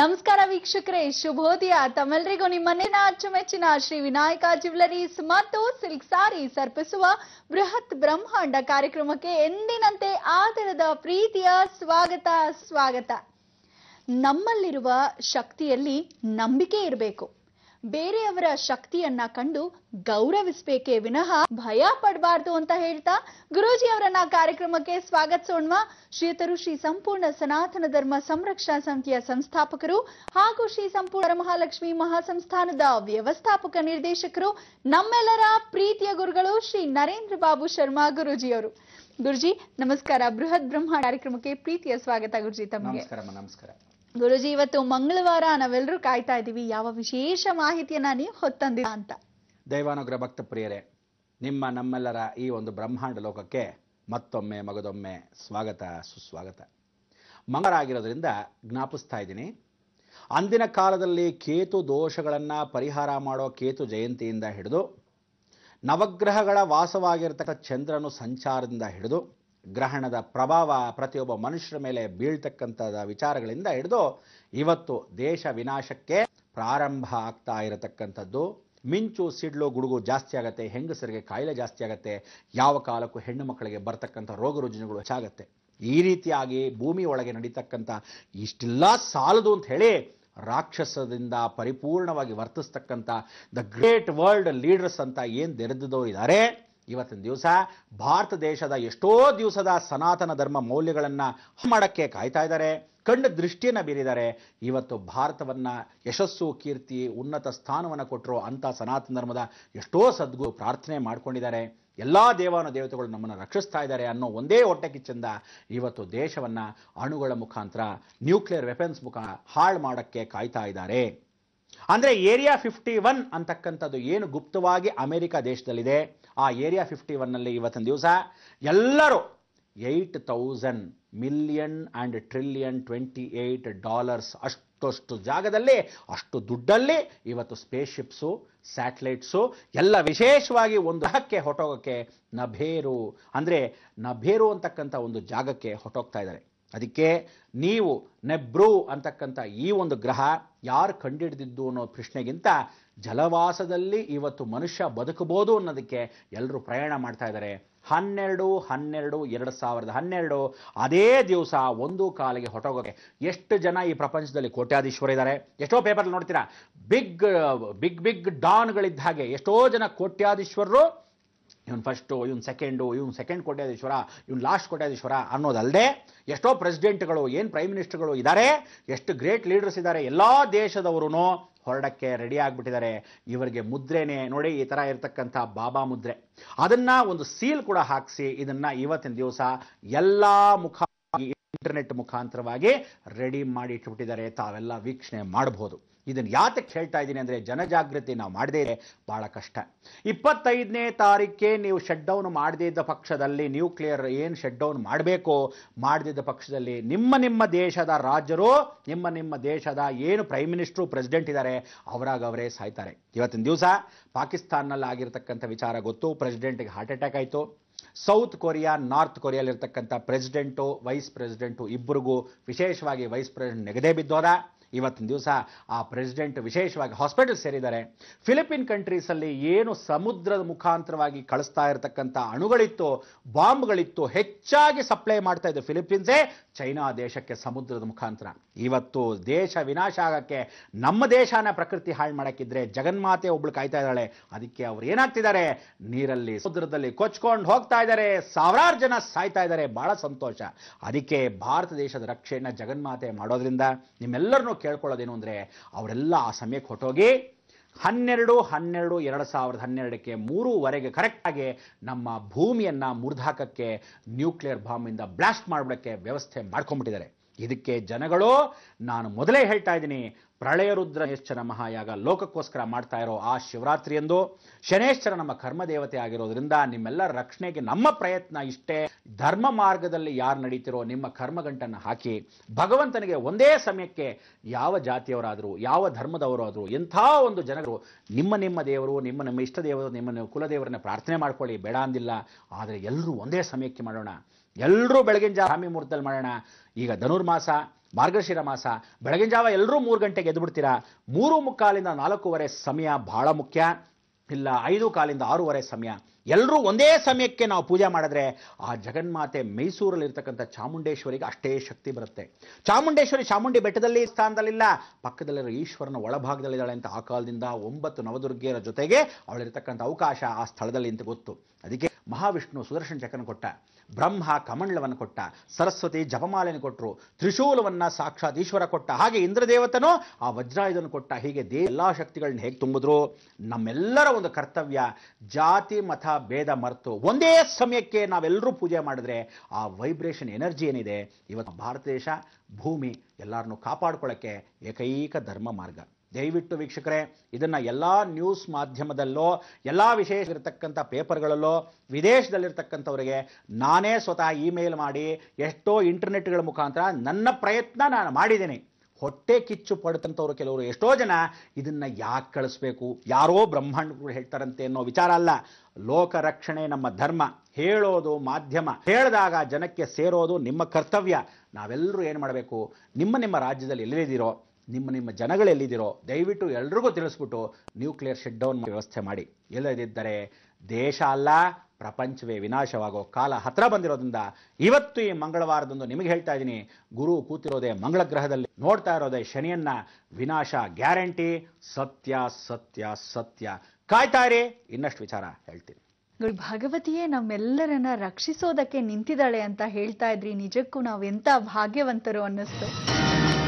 ನಮಸ್ಕಾರ ವೀಕ್ಷಕರೇ ಶುಭೋದಯ ತಮ್ಮೆಲ್ಲರಿಗೂ ನಿಮ್ಮನ್ನೇನ ಅಚ್ಚುಮೆಚ್ಚಿನ ಶ್ರೀ ವಿನಾಯಕ ಜ್ಯುವೆಲರೀಸ್ ಮತ್ತು ಸಿಲ್ಕ್ ಸಾರಿ ಸರ್ಪಿಸುವ ಬೃಹತ್ ಬ್ರಹ್ಮಾಂಡ ಕಾರ್ಯಕ್ರಮಕ್ಕೆ ಎಂದಿನಂತೆ ಆದರದ ಪ್ರೀತಿಯ ಸ್ವಾಗತ ಸ್ವಾಗತ ನಮ್ಮಲ್ಲಿರುವ ಶಕ್ತಿಯಲ್ಲಿ ನಂಬಿಕೆ ಇರಬೇಕು ಬೇರೆಯವರ ಶಕ್ತಿಯನ್ನ ಕಂಡು ಗೌರವಿಸ್ಬೇಕೇ ವಿನಃ ಭಯ ಪಡಬಾರ್ದು ಅಂತ ಹೇಳ್ತಾ ಗುರೂಜಿ ಅವರನ್ನ ಕಾರ್ಯಕ್ರಮಕ್ಕೆ ಸ್ವಾಗತಿಸೋಣ ಶ್ರೀತರು ಶ್ರೀ ಸಂಪೂರ್ಣ ಸನಾತನ ಧರ್ಮ ಸಂರಕ್ಷಣಾ ಸಮಿತಿಯ ಸಂಸ್ಥಾಪಕರು ಹಾಗೂ ಶ್ರೀ ಸಂಪೂರ್ಣ ಮಹಾಲಕ್ಷ್ಮಿ ಮಹಾಸಂಸ್ಥಾನದ ವ್ಯವಸ್ಥಾಪಕ ನಿರ್ದೇಶಕರು ನಮ್ಮೆಲ್ಲರ ಪ್ರೀತಿಯ ಗುರುಗಳು ಶ್ರೀ ನರೇಂದ್ರ ಬಾಬು ಶರ್ಮಾ ಗುರೂಜಿಯವರು ಗುರುಜಿ ನಮಸ್ಕಾರ ಬೃಹತ್ ಬ್ರಹ್ಮ ಕಾರ್ಯಕ್ರಮಕ್ಕೆ ಪ್ರೀತಿಯ ಸ್ವಾಗತ ಗುರುಜಿ ತಮ್ಮ ನಮಸ್ಕಾರ ಗುರುಜಿ ಇವತ್ತು ಮಂಗಳವಾರ ನಾವೆಲ್ಲರೂ ಕಾಯ್ತಾ ಇದ್ದೀವಿ ಯಾವ ವಿಶೇಷ ಮಾಹಿತಿಯನ್ನ ನೀವು ಹೊತ್ತಂದಿರ ಅಂತ ದೈವಾನುಗ್ರಹ ಭಕ್ತ ಪ್ರಿಯರೇ ನಿಮ್ಮ ನಮ್ಮೆಲ್ಲರ ಈ ಒಂದು ಬ್ರಹ್ಮಾಂಡ ಲೋಕಕ್ಕೆ ಮತ್ತೊಮ್ಮೆ ಮಗದೊಮ್ಮೆ ಸ್ವಾಗತ ಸುಸ್ವಾಗತ ಆಗಿರೋದ್ರಿಂದ ಜ್ಞಾಪಿಸ್ತಾ ಇದ್ದೀನಿ ಅಂದಿನ ಕಾಲದಲ್ಲಿ ಕೇತು ದೋಷಗಳನ್ನು ಪರಿಹಾರ ಮಾಡೋ ಕೇತು ಜಯಂತಿಯಿಂದ ಹಿಡಿದು ನವಗ್ರಹಗಳ ವಾಸವಾಗಿರ್ತಕ್ಕ ಚಂದ್ರನು ಸಂಚಾರದಿಂದ ಹಿಡಿದು ಗ್ರಹಣದ ಪ್ರಭಾವ ಪ್ರತಿಯೊಬ್ಬ ಮನುಷ್ಯರ ಮೇಲೆ ಬೀಳ್ತಕ್ಕಂಥದ ವಿಚಾರಗಳಿಂದ ಹಿಡಿದು ಇವತ್ತು ದೇಶ ವಿನಾಶಕ್ಕೆ ಪ್ರಾರಂಭ ಆಗ್ತಾ ಇರತಕ್ಕಂಥದ್ದು ಮಿಂಚು ಸಿಡ್ಲು ಗುಡುಗು ಜಾಸ್ತಿ ಆಗುತ್ತೆ ಹೆಂಗಸರಿಗೆ ಕಾಯಿಲೆ ಜಾಸ್ತಿ ಆಗುತ್ತೆ ಯಾವ ಕಾಲಕ್ಕೂ ಹೆಣ್ಣು ಮಕ್ಕಳಿಗೆ ಬರ್ತಕ್ಕಂಥ ರೋಗ ರುಜಿನಗಳು ಹೆಚ್ಚಾಗುತ್ತೆ ಈ ರೀತಿಯಾಗಿ ಭೂಮಿ ಒಳಗೆ ನಡೀತಕ್ಕಂಥ ಇಷ್ಟೆಲ್ಲ ಸಾಲದು ಅಂತ ಹೇಳಿ ರಾಕ್ಷಸದಿಂದ ಪರಿಪೂರ್ಣವಾಗಿ ವರ್ತಿಸ್ತಕ್ಕಂಥ ದ ಗ್ರೇಟ್ ವರ್ಲ್ಡ್ ಲೀಡರ್ಸ್ ಅಂತ ಏನು ದೆರೆದವರು ಇದ್ದಾರೆ ಇವತ್ತಿನ ದಿವಸ ಭಾರತ ದೇಶದ ಎಷ್ಟೋ ದಿವಸದ ಸನಾತನ ಧರ್ಮ ಮೌಲ್ಯಗಳನ್ನು ಮಾಡೋಕ್ಕೆ ಕಾಯ್ತಾ ಇದ್ದಾರೆ ಕಣ್ಣು ದೃಷ್ಟಿಯನ್ನು ಬೀರಿದ್ದಾರೆ ಇವತ್ತು ಭಾರತವನ್ನು ಯಶಸ್ಸು ಕೀರ್ತಿ ಉನ್ನತ ಸ್ಥಾನವನ್ನು ಕೊಟ್ಟರು ಅಂಥ ಸನಾತನ ಧರ್ಮದ ಎಷ್ಟೋ ಸದ್ಗು ಪ್ರಾರ್ಥನೆ ಮಾಡ್ಕೊಂಡಿದ್ದಾರೆ ಎಲ್ಲ ದೇವಾನು ದೇವತೆಗಳು ನಮ್ಮನ್ನು ರಕ್ಷಿಸ್ತಾ ಇದ್ದಾರೆ ಅನ್ನೋ ಒಂದೇ ಹೊಟ್ಟೆ ಕಿಚ್ಚಿಂದ ಇವತ್ತು ದೇಶವನ್ನು ಅಣುಗಳ ಮುಖಾಂತರ ನ್ಯೂಕ್ಲಿಯರ್ ವೆಪನ್ಸ್ ಮುಖ ಹಾಳು ಮಾಡೋಕ್ಕೆ ಕಾಯ್ತಾ ಇದ್ದಾರೆ ಅಂದರೆ ಏರಿಯಾ ಫಿಫ್ಟಿ ಒನ್ ಅಂತಕ್ಕಂಥದ್ದು ಏನು ಗುಪ್ತವಾಗಿ ಅಮೆರಿಕ ದೇಶದಲ್ಲಿದೆ ಆ ಏರಿಯಾ ಫಿಫ್ಟಿ ಒನ್ನಲ್ಲಿ ಇವತ್ತಿನ ದಿವಸ ಎಲ್ಲರೂ eight thousand million and trillion twenty eight dollars ಅಷ್ಟಷ್ಟು ಜಾಗದಲ್ಲಿ ಅಷ್ಟು ದುಡ್ಡಲ್ಲಿ ಇವತ್ತು ಸ್ಪೇಸ್ ಶಿಪ್ಸು ಸ್ಯಾಟಲೈಟ್ಸು ಎಲ್ಲ ವಿಶೇಷವಾಗಿ ಒಂದು ಹಕ್ಕೆ ಹೊಟ್ಟೋಗೋಕ್ಕೆ ನಭೇರು ಅಂದರೆ ನಭೇರು ಅಂತಕ್ಕಂಥ ಒಂದು ಜಾಗಕ್ಕೆ ಹೊಟ್ಟೋಗ್ತಾ ಇದ್ದಾರೆ ಅದಕ್ಕೆ ನೀವು ನೆಬ್ರು ಅಂತಕ್ಕಂಥ ಈ ಒಂದು ಗ್ರಹ ಯಾರು ಕಂಡಿಡಿದಿದ್ದು ಅನ್ನೋ ಪ್ರಶ್ನೆಗಿಂತ ಜಲವಾಸದಲ್ಲಿ ಇವತ್ತು ಮನುಷ್ಯ ಬದುಕಬಹುದು ಅನ್ನೋದಕ್ಕೆ ಎಲ್ಲರೂ ಪ್ರಯಾಣ ಮಾಡ್ತಾ ಇದ್ದಾರೆ ಹನ್ನೆರಡು ಹನ್ನೆರಡು ಎರಡು ಸಾವಿರದ ಹನ್ನೆರಡು ಅದೇ ದಿವಸ ಒಂದು ಕಾಲಿಗೆ ಹೊಟ್ಟೋಗೋಕೆ ಎಷ್ಟು ಜನ ಈ ಪ್ರಪಂಚದಲ್ಲಿ ಕೋಟ್ಯಾಧೀಶ್ವರ ಇದ್ದಾರೆ ಎಷ್ಟೋ ಪೇಪರ್ ನೋಡ್ತೀರಾ ಬಿಗ್ ಬಿಗ್ ಬಿಗ್ ಡಾನ್ಗಳಿದ್ದ ಹಾಗೆ ಎಷ್ಟೋ ಜನ ಕೋಟ್ಯಾಧೀಶ್ವರರು ಇವನು ಫಸ್ಟು ಇವನು ಸೆಕೆಂಡು ಇವನು ಸೆಕೆಂಡ್ ಕೋಟ್ಯಾಧೀಶ್ವರ ಇವನು ಲಾಸ್ಟ್ ಕೋಟ್ಯಾಧೀಶ್ವರ ಅನ್ನೋದಲ್ಲದೆ ಎಷ್ಟೋ ಪ್ರೆಸಿಡೆಂಟ್ಗಳು ಏನು ಪ್ರೈಮ್ ಮಿನಿಸ್ಟರ್ಗಳು ಇದ್ದಾರೆ ಎಷ್ಟು ಗ್ರೇಟ್ ಲೀಡರ್ಸ್ ಇದ್ದಾರೆ ಎಲ್ಲ ದೇಶದವರು ಹೊರಡಕ್ಕೆ ರೆಡಿ ಆಗಿಬಿಟ್ಟಿದ್ದಾರೆ ಇವರಿಗೆ ಮುದ್ರೆನೇ ನೋಡಿ ಈ ಥರ ಇರತಕ್ಕಂಥ ಬಾಬಾ ಮುದ್ರೆ ಅದನ್ನು ಒಂದು ಸೀಲ್ ಕೂಡ ಹಾಕಿಸಿ ಇದನ್ನು ಇವತ್ತಿನ ದಿವಸ ಎಲ್ಲ ಮುಖ ಇಂಟರ್ನೆಟ್ ಮುಖಾಂತರವಾಗಿ ರೆಡಿ ಮಾಡಿ ಇಟ್ಬಿಟ್ಟಿದ್ದಾರೆ ತಾವೆಲ್ಲ ವೀಕ್ಷಣೆ ಮಾಡಬಹುದು ಇದನ್ನು ಯಾತಕ್ಕೆ ಹೇಳ್ತಾ ಇದ್ದೀನಿ ಅಂದರೆ ಜನಜಾಗೃತಿ ನಾವು ಮಾಡದೇ ಇದೆ ಭಾಳ ಕಷ್ಟ ಇಪ್ಪತ್ತೈದನೇ ತಾರೀಕೆ ನೀವು ಶಟ್ ಡೌನ್ ಮಾಡದೇ ಇದ್ದ ಪಕ್ಷದಲ್ಲಿ ನ್ಯೂಕ್ಲಿಯರ್ ಏನು ಶಟ್ಡೌನ್ ಮಾಡಬೇಕು ಮಾಡದಿದ್ದ ಪಕ್ಷದಲ್ಲಿ ನಿಮ್ಮ ನಿಮ್ಮ ದೇಶದ ರಾಜರು ನಿಮ್ಮ ನಿಮ್ಮ ದೇಶದ ಏನು ಪ್ರೈಮ್ ಮಿನಿಸ್ಟ್ರು ಪ್ರೆಸಿಡೆಂಟ್ ಇದ್ದಾರೆ ಅವರಾಗ ಅವರೇ ಸಾಯ್ತಾರೆ ಇವತ್ತಿನ ದಿವಸ ಪಾಕಿಸ್ತಾನಲ್ಲಿ ಆಗಿರತಕ್ಕಂಥ ವಿಚಾರ ಗೊತ್ತು ಪ್ರೆಸಿಡೆಂಟ್ಗೆ ಹಾರ್ಟ್ ಅಟ್ಯಾಕ್ ಆಯಿತು ಸೌತ್ ಕೊರಿಯಾ ನಾರ್ತ್ ಕೊರಿಯಾಲಿರ್ತಕ್ಕಂಥ ಪ್ರೆಸಿಡೆಂಟು ವೈಸ್ ಪ್ರೆಸಿಡೆಂಟು ಇಬ್ಬರಿಗೂ ವಿಶೇಷವಾಗಿ ವೈಸ್ ಪ್ರೆಸಿಡೆಂಟ್ ನೆಗದೇ ಬಿದ್ದೋದ ಇವತ್ತಿನ ದಿವಸ ಆ ಪ್ರೆಸಿಡೆಂಟ್ ವಿಶೇಷವಾಗಿ ಹಾಸ್ಪಿಟಲ್ ಸೇರಿದ್ದಾರೆ ಕಂಟ್ರೀಸ್ ಕಂಟ್ರೀಸಲ್ಲಿ ಏನು ಸಮುದ್ರದ ಮುಖಾಂತರವಾಗಿ ಕಳಿಸ್ತಾ ಇರತಕ್ಕಂಥ ಅಣುಗಳಿತ್ತು ಬಾಂಬ್ಗಳಿತ್ತು ಹೆಚ್ಚಾಗಿ ಸಪ್ಲೈ ಮಾಡ್ತಾ ಇದ್ದ ಫಿಲಿಪೀನ್ಸೇ ಚೈನಾ ದೇಶಕ್ಕೆ ಸಮುದ್ರದ ಮುಖಾಂತರ ಇವತ್ತು ದೇಶ ವಿನಾಶ ಆಗಕ್ಕೆ ನಮ್ಮ ದೇಶನ ಪ್ರಕೃತಿ ಹಾಳು ಮಾಡಕ್ಕಿದ್ರೆ ಜಗನ್ಮಾತೆ ಒಬ್ಳು ಕಾಯ್ತಾ ಇದ್ದಾಳೆ ಅದಕ್ಕೆ ಅವ್ರು ಏನಾಗ್ತಿದ್ದಾರೆ ನೀರಲ್ಲಿ ಸಮುದ್ರದಲ್ಲಿ ಕೊಚ್ಕೊಂಡು ಹೋಗ್ತಾ ಇದ್ದಾರೆ ಸಾವಿರಾರು ಜನ ಸಾಯ್ತಾ ಇದ್ದಾರೆ ಬಹಳ ಸಂತೋಷ ಅದಕ್ಕೆ ಭಾರತ ದೇಶದ ರಕ್ಷೆಯನ್ನ ಜಗನ್ಮಾತೆ ಮಾಡೋದ್ರಿಂದ ನಿಮ್ಮೆಲ್ಲರನ್ನು ನಾವು ಕೇಳ್ಕೊಳ್ಳೋದೇನು ಅಂದರೆ ಅವರೆಲ್ಲ ಆ ಸಮಯಕ್ಕೆ ಹೊಟ್ಟೋಗಿ ಹನ್ನೆರಡು ಹನ್ನೆರಡು ಎರಡು ಸಾವಿರದ ಹನ್ನೆರಡಕ್ಕೆ ಮೂರುವರೆಗೆ ಕರೆಕ್ಟಾಗಿ ನಮ್ಮ ಭೂಮಿಯನ್ನು ಮುರಿದಾಕಕ್ಕೆ ನ್ಯೂಕ್ಲಿಯರ್ ಬಾಂಬಿಂದ ಬ್ಲಾಸ್ಟ್ ಮಾಡ್ಬಿಡಕ್ಕೆ ವ್ಯವಸ್ಥೆ ಮಾಡ್ಕೊಂಬಿಟ್ಟಿದ್ದಾರೆ ಇದಕ್ಕೆ ಜನಗಳು ನಾನು ಮೊದಲೇ ಹೇಳ್ತಾ ಇದ್ದೀನಿ ಪ್ರಳಯರುದ್ರ ಯೇಶ್ಚನ ಮಹಾಯಾಗ ಲೋಕಕ್ಕೋಸ್ಕರ ಮಾಡ್ತಾ ಇರೋ ಆ ಶಿವರಾತ್ರಿಯಂದು ಶನೇಶ್ವರ ನಮ್ಮ ಕರ್ಮದೇವತೆ ಆಗಿರೋದ್ರಿಂದ ನಿಮ್ಮೆಲ್ಲರ ರಕ್ಷಣೆಗೆ ನಮ್ಮ ಪ್ರಯತ್ನ ಇಷ್ಟೇ ಧರ್ಮ ಮಾರ್ಗದಲ್ಲಿ ಯಾರು ನಡೀತಿರೋ ನಿಮ್ಮ ಕರ್ಮಗಂಟನ್ನು ಹಾಕಿ ಭಗವಂತನಿಗೆ ಒಂದೇ ಸಮಯಕ್ಕೆ ಯಾವ ಜಾತಿಯವರಾದರೂ ಯಾವ ಧರ್ಮದವರಾದರೂ ಎಂಥ ಒಂದು ಜನರು ನಿಮ್ಮ ನಿಮ್ಮ ದೇವರು ನಿಮ್ಮ ನಮ್ಮ ಇಷ್ಟ ದೇವರು ನಿಮ್ಮ ಕುಲದೇವರನ್ನ ಪ್ರಾರ್ಥನೆ ಮಾಡ್ಕೊಳ್ಳಿ ಬೇಡ ಅಂದಿಲ್ಲ ಆದರೆ ಎಲ್ಲರೂ ಒಂದೇ ಸಮಯಕ್ಕೆ ಮಾಡೋಣ ಎಲ್ಲರೂ ಬೆಳಗಿನ ಜಾವ ಸ್ವಾಮಿ ಮುಹೂರ್ತದಲ್ಲಿ ಮಾಡೋಣ ಈಗ ಧನುರ್ಮಾಸ ಮಾರ್ಗಶಿರ ಮಾಸ ಬೆಳಗಿನ ಜಾವ ಎಲ್ಲರೂ ಮೂರು ಗಂಟೆಗೆ ಎದ್ದುಬಿಡ್ತೀರಾ ಮೂರು ಮುಕ್ಕಾಲಿಂದ ನಾಲ್ಕೂವರೆ ಸಮಯ ಬಹಳ ಮುಖ್ಯ ಇಲ್ಲ ಐದು ಕಾಲಿಂದ ಆರೂವರೆ ಸಮಯ ಎಲ್ಲರೂ ಒಂದೇ ಸಮಯಕ್ಕೆ ನಾವು ಪೂಜೆ ಮಾಡಿದ್ರೆ ಆ ಜಗನ್ಮಾತೆ ಮೈಸೂರಲ್ಲಿ ಇರ್ತಕ್ಕಂಥ ಚಾಮುಂಡೇಶ್ವರಿಗೆ ಅಷ್ಟೇ ಶಕ್ತಿ ಬರುತ್ತೆ ಚಾಮುಂಡೇಶ್ವರಿ ಚಾಮುಂಡಿ ಬೆಟ್ಟದಲ್ಲಿ ಸ್ಥಾನದಲ್ಲಿಲ್ಲ ಪಕ್ಕದಲ್ಲಿರೋ ಈಶ್ವರನ ಒಳಭಾಗದಲ್ಲಿದ್ದಾಳೆ ಅಂತ ಆ ಕಾಲದಿಂದ ಒಂಬತ್ತು ನವದುರ್ಗಿಯರ ಜೊತೆಗೆ ಅವಳಿರ್ತಕ್ಕಂಥ ಅವಕಾಶ ಆ ಸ್ಥಳದಲ್ಲಿ ಅಂತ ಗೊತ್ತು ಅದಕ್ಕೆ ಮಹಾವಿಷ್ಣು ಸುದರ್ಶನ ಚಕ್ರನ ಕೊಟ್ಟ ಬ್ರಹ್ಮ ಕಮಂಡಲವನ್ನು ಕೊಟ್ಟ ಸರಸ್ವತಿ ಜಪಮಾಲೆಯನ್ನು ಕೊಟ್ಟರು ತ್ರಿಶೂಲವನ್ನು ಸಾಕ್ಷಾತ್ ಈಶ್ವರ ಕೊಟ್ಟ ಹಾಗೆ ಇಂದ್ರದೇವತನು ಆ ವಜ್ರಾಯುಧನ ಕೊಟ್ಟ ಹೀಗೆ ದೇ ಎಲ್ಲ ಶಕ್ತಿಗಳನ್ನ ಹೇಗೆ ತುಂಬಿದ್ರು ನಮ್ಮೆಲ್ಲರ ಒಂದು ಕರ್ತವ್ಯ ಜಾತಿ ಮತ ಭೇದ ಮರೆತು ಒಂದೇ ಸಮಯಕ್ಕೆ ನಾವೆಲ್ಲರೂ ಪೂಜೆ ಮಾಡಿದ್ರೆ ಆ ವೈಬ್ರೇಷನ್ ಎನರ್ಜಿ ಏನಿದೆ ಇವತ್ತು ಭಾರತ ದೇಶ ಭೂಮಿ ಎಲ್ಲರನ್ನು ಕಾಪಾಡ್ಕೊಳ್ಳೋಕ್ಕೆ ಏಕೈಕ ಧರ್ಮ ಮಾರ್ಗ ದಯವಿಟ್ಟು ವೀಕ್ಷಕರೇ ಇದನ್ನು ಎಲ್ಲ ನ್ಯೂಸ್ ಮಾಧ್ಯಮದಲ್ಲೋ ಎಲ್ಲ ವಿಶೇಷ ಇರತಕ್ಕಂಥ ಪೇಪರ್ಗಳಲ್ಲೋ ವಿದೇಶದಲ್ಲಿರ್ತಕ್ಕಂಥವರಿಗೆ ನಾನೇ ಸ್ವತಃ ಇಮೇಲ್ ಮಾಡಿ ಎಷ್ಟೋ ಇಂಟರ್ನೆಟ್ಗಳ ಮುಖಾಂತರ ನನ್ನ ಪ್ರಯತ್ನ ನಾನು ಮಾಡಿದ್ದೀನಿ ಹೊಟ್ಟೆ ಕಿಚ್ಚು ಪಡ್ತಂಥವ್ರು ಕೆಲವರು ಎಷ್ಟೋ ಜನ ಇದನ್ನು ಯಾಕೆ ಕಳಿಸ್ಬೇಕು ಯಾರೋ ಬ್ರಹ್ಮಾಂಡಗಳು ಹೇಳ್ತಾರಂತೆ ಅನ್ನೋ ವಿಚಾರ ಅಲ್ಲ ಲೋಕ ರಕ್ಷಣೆ ನಮ್ಮ ಧರ್ಮ ಹೇಳೋದು ಮಾಧ್ಯಮ ಹೇಳಿದಾಗ ಜನಕ್ಕೆ ಸೇರೋದು ನಿಮ್ಮ ಕರ್ತವ್ಯ ನಾವೆಲ್ಲರೂ ಏನು ಮಾಡಬೇಕು ನಿಮ್ಮ ನಿಮ್ಮ ರಾಜ್ಯದಲ್ಲಿ ಎಲ್ಲಿದ್ದೀರೋ ನಿಮ್ಮ ನಿಮ್ಮ ಜನಗಳೆಲ್ಲಿದ್ದೀರೋ ದಯವಿಟ್ಟು ಎಲ್ರಿಗೂ ತಿಳಿಸ್ಬಿಟ್ಟು ನ್ಯೂಕ್ಲಿಯರ್ ಶಟ್ ಡೌನ್ ವ್ಯವಸ್ಥೆ ಮಾಡಿ ಇಲ್ಲದಿದ್ದರೆ ದೇಶ ಅಲ್ಲ ಪ್ರಪಂಚವೇ ವಿನಾಶವಾಗೋ ಕಾಲ ಹತ್ರ ಬಂದಿರೋದ್ರಿಂದ ಇವತ್ತು ಈ ಮಂಗಳವಾರದಂದು ನಿಮಗೆ ಹೇಳ್ತಾ ಇದ್ದೀನಿ ಗುರು ಕೂತಿರೋದೆ ಮಂಗಳ ಗ್ರಹದಲ್ಲಿ ನೋಡ್ತಾ ಇರೋದೇ ಶನಿಯನ್ನ ವಿನಾಶ ಗ್ಯಾರಂಟಿ ಸತ್ಯ ಸತ್ಯ ಸತ್ಯ ಕಾಯ್ತಾರೆ ಇನ್ನಷ್ಟು ವಿಚಾರ ಹೇಳ್ತೀನಿ ಭಗವತಿಯೇ ನಮ್ಮೆಲ್ಲರನ್ನ ರಕ್ಷಿಸೋದಕ್ಕೆ ನಿಂತಿದ್ದಾಳೆ ಅಂತ ಹೇಳ್ತಾ ಇದ್ರಿ ನಿಜಕ್ಕೂ ನಾವು ಎಂತ ಭಾಗ್ಯವಂತರು ಅನ್ನಿಸ್ತು